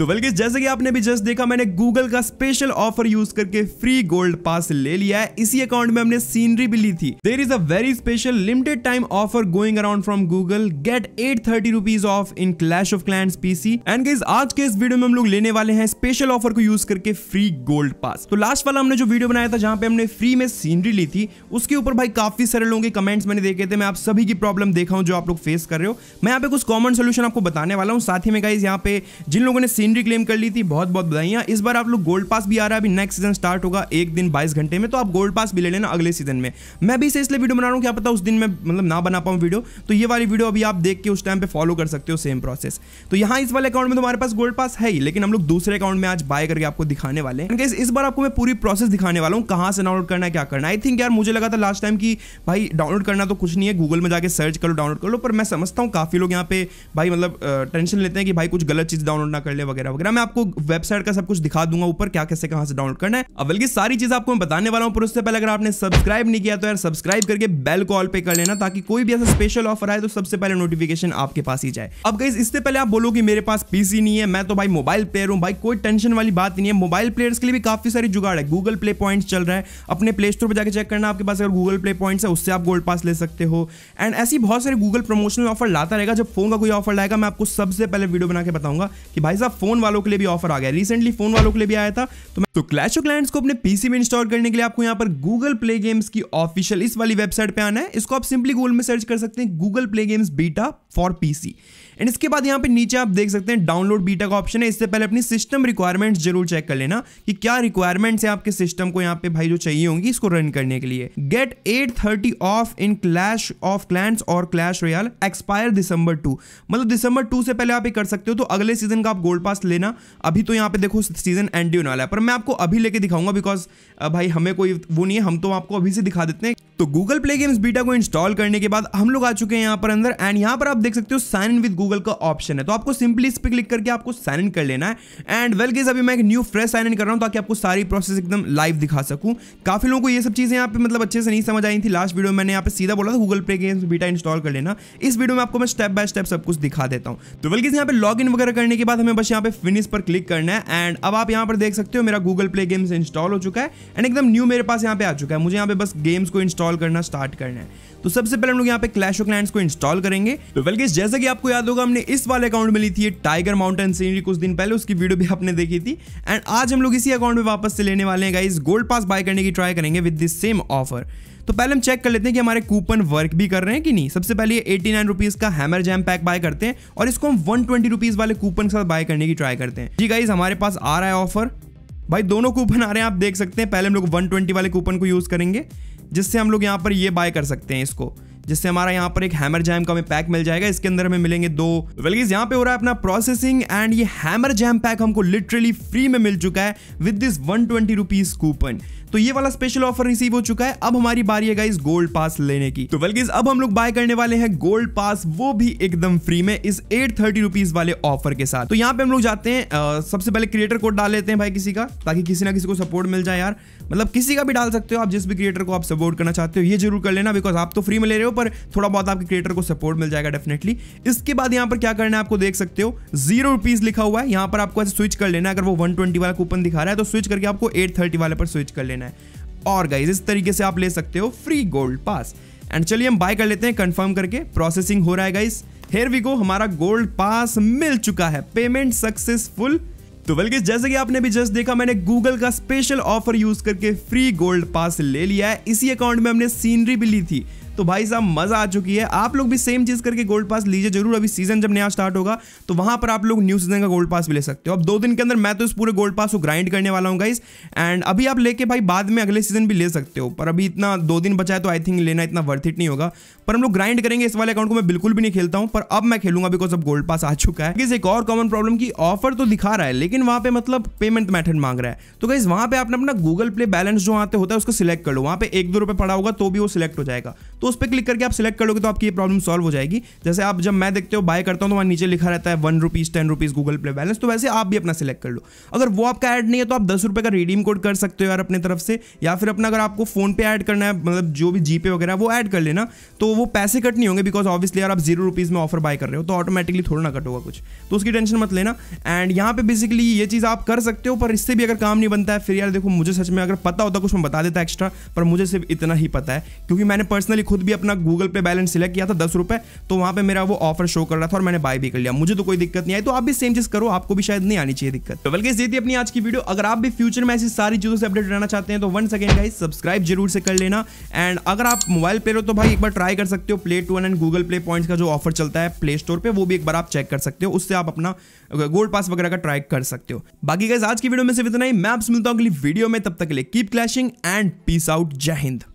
तो बल्कि जैसे कि आपने भी जस्ट देखा मैंने गूगल का स्पेशल ऑफर यूज करके फ्री गोल्ड पास ले लिया है इसी अकाउंट में हमने सीनरी भी ली थी there is a very special limited time offer going around from Google get eight thirty rupees off in Clash of Clans PC and guys आज के इस वीडियो में हम लोग लेने वाले हैं स्पेशल ऑफर को यूज करके फ्री गोल्ड पास तो लास्ट वाला हमने जो वीडियो बनाया था जहां पे हमने फ्री में सीनरी ली थी उसके ऊपर भाई काफी सारे लोगों के कमेंट्स मैंने देखे थे मैं आप सभी की प्रॉब्लम देखा हूं जो आप लोग फेस कर रहे हो मैं यहाँ पे कुछ कॉमन सोल्यूशन आपको बताने वाला हूँ साथ ही में गाइज यहाँ पे जिन लोगों ने सीनरी एंट्री क्लेम कर ली थी बहुत बहुत बधाई इस बार आप लोग गोल्ड पास भी आ रहा है अभी नेक्स्ट सीजन स्टार्ट होगा एक दिन बाईस घंटे में तो आप गोल्ड पास भी ले लेना अगले सीजन में मैं भी इसे इसलिए वीडियो बना रहा हूँ क्या पता उस दिन में मतलब ना बना पाऊँ वीडियो तो ये वाली वीडियो अभी आप देख के उस टाइम पर फॉलो कर सकते हो सेम प्रोसेस तो यहाँ इस वाले अकाउंट में तुम्हारे तो पास गोल्ड पास है ही लेकिन हम लोग दूसरे अकाउंट में आज बाय करके आपको दिखाने वाले हैं इस बार आपको मैं पूरी प्रोसेस दिखाने वाला हूँ कहाँ से डाउनलोड करना है क्या करना आई थिंक यार मुझे लगा था लास्ट टाइम कि भाई डाउनलोड करना तो कुछ नहीं है गूगल में जाकर सर्च करो डाउनलोड कर लो पर मैं समझता हूँ काफ़ी लोग यहाँ पे भाई मतलब टेंशन लेते हैं कि भाई कुछ गलत चीज़ डाउनलोड ना कर ले वगैरह वगैरह वगैरह मैं आपको वेबसाइट का सब कुछ दिखा दूंगा ऊपर क्या कैसे कहां से डाउनलोड करना है अब बल्कि सारी चीज आपको मैं बताने वाला हूँ उससे पहले अगर आपने सब्सक्राइब नहीं किया तो यार सब्सक्राइब करके बेल कॉल पे कर लेना ताकि कोई भी ऐसा स्पेशल ऑफर आए तो सबसे पहले नोटिफिकेशन आपके पास ही जाए अब गई इससे पहले आप बोलो कि मेरे पास पीसी नहीं है मैं तो भाई मोबाइल प्लेयर हूँ भाई कोई टेंशन वाली बात नहीं है मोबाइल प्लेयर्स के लिए भी काफी सारी जुगाड़ है गूगल प्ले पॉइंट चल रहा है अपने प्ले स्टोर पर जाकर चेक करना आपके पास अगर गूगल प्ले पॉइंट है उससे आप गोल्ड पास ले सकते हो एंड ऐसी बहुत सारे गूगल प्रमोशनल ऑफर लाता रहेगा जब फोन का कोई ऑफर लाएगा मैं आपको सबसे पहले वीडियो बना के बताऊंगा कि भाई साहब फोन वालों के लिए भी ऑफर आ गया रिसेंटली फोन वालों के लिए भी आया था तो तो क्लैश ऑफ क्लाइंट्स को अपने पीसी में इंस्टॉल करने के लिए आपको यहाँ पर गूगल प्ले गेम्स की ऑफिशियल इस वाली वेबसाइट पे आना है इसको आप सिंपली गूगल में सर्च कर सकते हैं Google Play Games beta for PC and इसके बाद यहाँ पे नीचे आप देख सकते हैं डाउनलोड बीटा का ऑप्शन है इससे पहले अपनी सिस्टम रिक्वायरमेंट्स जरूर चेक कर लेना कि क्या रिक्वायरमेंट्स है आपके सिस्टम को यहाँ पे भाई जो चाहिए होंगी इसको रन करने के लिए get eight thirty off in Clash of Clans और क्लैश रोयल एक्सपायर दिसंबर टू मतलब दिसंबर टू से पहले आप ये कर सकते हो तो अगले सीजन का आप गोल्ड पास लेना अभी तो यहाँ पे देखो सीजन एंड होने वाला है पर मैं आपको अभी लेके दिखाऊंगा बिकॉज भाई हमें कोई वो नहीं है हम तो आपको अभी से दिखा देते हैं तो गूगल प्ले गेम्स बीटा को इंस्टॉल करने के बाद हम लोग आ चुके हैं यहाँ पर अंदर एंड यहाँ पर आप देख सकते हो sign in with Google Google का ऑप्शन है तो आपको सिंपली इस पर क्लिक करके आपको साइन इन कर लेना है एंड वेल गेज अभी मैं एक न्यू फ्रेश साइन इन कर रहा हूँ ताकि आपको सारी प्रोसेस एकदम लाइव दिखा सकूँ काफ़ी लोगों को ये सब चीज़ें यहाँ पे मतलब अच्छे से नहीं समझ आई थी लास्ट वीडियो में मैंने यहाँ पे सीधा बोला था गूगल पे गेम्स बीटा इंस्टॉल कर लेना इस वीडियो में आपको मैं स्टेप बाय स्टेप सब कुछ दिखा देता हूँ तो वेल गेज यहाँ पे लॉग इन वगैरह करने के बाद हमें बस यहाँ पे फिनिश पर क्लिक करना है एंड अब आप यहाँ पर देख सकते हो मेरा गूगल प्ले गेम्स इंस्टॉल हो चुका है एंड एकदम न्यू मेरे पास यहाँ पे आ चुका है मुझे यहाँ पे बस गेम्स को इंस्टॉल करना स्टार्ट करना है तो सबसे पहले हम लोग यहाँ पे क्लैश ऑफ क्लाइंट्स को इंस्टॉल करेंगे तो वेल गेज जैसे कि आपको याद दोस्तों हमने इस वाले अकाउंट में ली थी टाइगर माउंटेन सीनरी कुछ दिन पहले उसकी वीडियो भी आपने देखी थी एंड आज हम लोग इसी अकाउंट में वापस से लेने वाले हैं गाइस गोल्ड पास बाय करने की ट्राई करेंगे विद दिस सेम ऑफर तो पहले हम चेक कर लेते हैं कि हमारे कूपन वर्क भी कर रहे हैं कि नहीं सबसे पहले ये एटी नाइन रुपीज का हैमर जैम पैक बाय करते हैं और इसको हम वन ट्वेंटी रुपीज वाले कूपन के साथ बाय करने की ट्राई करते हैं जी गाइज हमारे पास आ रहा है ऑफर भाई दोनों कूपन आ रहे हैं आप देख सकते हैं पहले हम लोग 120 वाले कूपन को यूज़ करेंगे जिससे हम लोग यहाँ पर ये बाय कर सकते हैं इसको जिससे हमारा यहाँ पर एक हैमर जैम का हमें पैक मिल जाएगा इसके अंदर हमें मिलेंगे दो वेलगीज यहाँ पे हो रहा है अपना प्रोसेसिंग एंड ये हैमर जैम पैक हमको लिटरली फ्री में मिल चुका है with this one twenty rupees coupon तो ये वाला स्पेशल ऑफर रिसीव हो चुका है अब हमारी बारी है गाइस गोल्ड पास लेने की तो वेल अब हम लोग बाय करने वाले हैं गोल्ड पास वो भी एकदम फ्री में इस एट थर्टी रुपीज वाले ऑफर के साथ तो यहाँ पे हम लोग जाते हैं आ, सबसे पहले क्रिएटर कोड डाल लेते हैं भाई किसी का ताकि किसी ना किसी को सपोर्ट मिल जाए यार मतलब किसी का भी डाल सकते हो आप जिस भी क्रिएटर को आप सपोर्ट करना चाहते हो ये जरूर कर लेना बिकॉज आप तो फ्री में ले रहे हो पर थोड़ा बहुत आपके क्रिएटर को सपोर्ट मिल जाएगा डेफिनेटली इसके बाद यहाँ पर क्या करना है आपको देख सकते हो जीरो रुपीज लिखा हुआ है यहाँ पर आपको ऐसे स्विच कर लेना अगर वो वन ट्वेंटी वाला कूपन दिखा रहा है तो स्विच करके आपको एट थर्टी वाले पर स्विच कर लेना लेना है और गाइज इस तरीके से आप ले सकते हो फ्री गोल्ड पास एंड चलिए हम बाय कर लेते हैं कंफर्म करके प्रोसेसिंग हो रहा है गाइज हेयर वी गो हमारा गोल्ड पास मिल चुका है पेमेंट सक्सेसफुल तो बल्कि जैसे कि आपने भी जस्ट देखा मैंने गूगल का स्पेशल ऑफर यूज करके फ्री गोल्ड पास ले लिया है इसी अकाउंट में हमने सीनरी भी ली थी तो भाई साहब मजा आ चुकी है आप लोग भी सेम चीज करके गोल्ड पास लीजिए जरूर अभी सीजन जब नया स्टार्ट होगा तो वहां पर आप लोग न्यू सीजन का गोल्ड पास भी ले सकते हो अब दो दिन के अंदर मैं तो इस पूरे गोल्ड पास को ग्राइंड करने वाला हूँ गाइस एंड अभी आप लेके भाई बाद में अगले सीजन भी ले सकते हो पर अभी इतना दो दिन बचा है तो आई थिंक लेना इतना वर्थ इट नहीं होगा पर हम लोग ग्राइंड करेंगे इस वाले अकाउंट को मैं बिल्कुल भी नहीं खेलता हूँ पर अब मैं खेलूंगा बिकॉज अब गोल्ड पास आ चुका है एक और कॉमन प्रॉब्लम की ऑफर तो दिखा रहा है लेकिन वहां पे मतलब पेमेंट मैथड मांग रहा है तो गाइज वहां पर आपने अपना गूगल प्ले बैलेंस जो आते होता है उसको सिलेक्ट कर लो वहां पर एक दो रुपये पड़ा होगा तो भी वो सिलेक्ट हो जाएगा तो उस पर क्लिक करके आप सिलेक्ट कर लोगे तो आपकी ये प्रॉब्लम सॉल्व हो जाएगी जैसे आप जब मैं देखते हो बाय करता हूँ तो वहाँ नीचे लिखा रहता है one rupees ten rupees Google Pay balance तो वैसे आप भी अपना सिलेक्ट कर लो अगर वो आपका ऐड नहीं है तो आप दस रुपये का रिडीम कोड कर सकते हो यार अपने तरफ से या फिर अपना अगर आपको फोन पे ऐड करना है मतलब जो भी जीपे वगैरह वो ऐड कर लेना तो वो पैसे कट नहीं होंगे बिकॉज ऑब्वियसली यार आप जीरो रुपीज़ में ऑफर बाय कर रहे हो तो ऑटोमेटिकली थोड़ा ना कट होगा कुछ तो उसकी टेंशन मत लेना एंड यहाँ पे बेसिकली ये चीज़ आप कर सकते हो पर इससे भी अगर काम नहीं बनता है फिर यार देखो मुझे सच में अगर पता होता कुछ मैं बता देता एक्स्ट्रा पर मुझे सिर्फ इतना ही पता है क्योंकि मैंने पर्सनली खुद भी अपना गूगल पे बैलेंस सिलेक्ट किया था दस रुपए तो वहां पे मेरा वो ऑफर शो कर रहा था और मैंने बाय भी कर लिया मुझे तो कोई दिक्कत नहीं आई तो आप भी सेम चीज करो आपको भी शायद नहीं आनी चाहिए दिक्कत तो बल्कि ये अपनी आज की वीडियो अगर आप भी फ्यूचर में ऐसी सारी चीजों से अपडेट रहना चाहते हैं तो वन सेकेंड गाइज सब्सक्राइब जरूर से कर लेना एंड अगर आप मोबाइल पे रहो तो भाई एक बार ट्राई कर सकते हो play two and Google Play point का जो ऑफर चलता है प्ले स्टोर पर वो भी एक बार आप चेक कर सकते हो उससे आप अपना गोल्ड पास वगैरह का ट्राई कर सकते हो बाकी गाइज आज की वीडियो में सिर्फ इतना ही मैं आपसे मिलता हूँ अगली वीडियो में तब तक के लिए keep clashing and peace out जय हिंद